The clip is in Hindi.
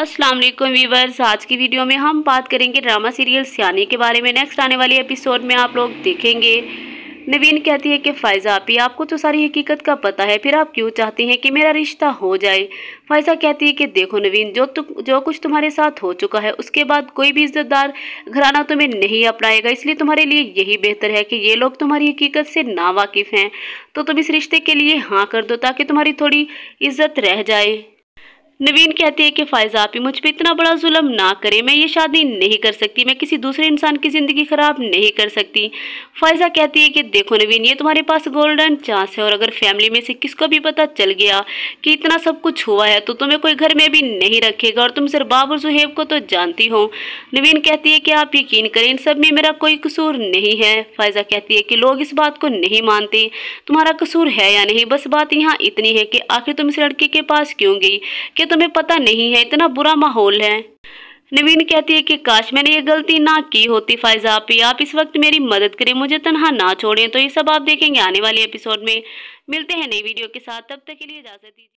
अस्सलाम वालेकुम वीवर्स आज की वीडियो में हम बात करेंगे ड्रामा सीरियल सियाने के बारे में नेक्स्ट आने वाले एपिसोड में आप लोग देखेंगे नवीन कहती है कि फ़ायज़ा आप ही आपको तो सारी हकीकत का पता है फिर आप क्यों चाहती हैं कि मेरा रिश्ता हो जाए फ़ायज़ा कहती है कि देखो नवीन जो तुम जो कुछ तुम्हारे साथ हो चुका है उसके बाद कोई भी इज्जतदार घराना तुम्हें नहीं अपनाएगा इसलिए तुम्हारे लिए यही बेहतर है कि ये लोग तुम्हारी हकीकत से नावाकिफ़ हैं तो तुम इस रिश्ते के लिए हाँ कर दो ताकि तुम्हारी थोड़ी इज्जत रह जाए नवीन कहती है कि फ़ायज़ा आप ही मुझ पर इतना बड़ा जुल्म ना करें मैं ये शादी नहीं कर सकती मैं किसी दूसरे इंसान की ज़िंदगी ख़राब नहीं कर सकती फ़ायज़ा कहती है कि देखो नवीन ये तुम्हारे पास गोल्डन चांस है और अगर फैमिली में से किसको भी पता चल गया कि इतना सब कुछ हुआ है तो तुम्हें कोई घर में भी नहीं रखेगा और तुम सिर्फ बाबर जुहेब को तो जानती हो नवीन कहती है कि आप यकीन करें इन सब में मेरा कोई कसूर नहीं है फ़ायज़ा कहती है कि लोग इस बात को नहीं मानते तुम्हारा कसूर है या नहीं बस बात यहाँ इतनी है कि आखिर तुम इस लड़के के पास क्यों गई क्या तुम्हें पता नहीं है इतना बुरा माहौल है नवीन कहती है कि काश मैंने ये गलती ना की होती फायजा आप आप इस वक्त मेरी मदद करें मुझे तनहा ना छोड़ें तो ये सब आप देखेंगे आने वाले एपिसोड में मिलते हैं नई वीडियो के साथ तब तक के लिए इजाज़त दीजिए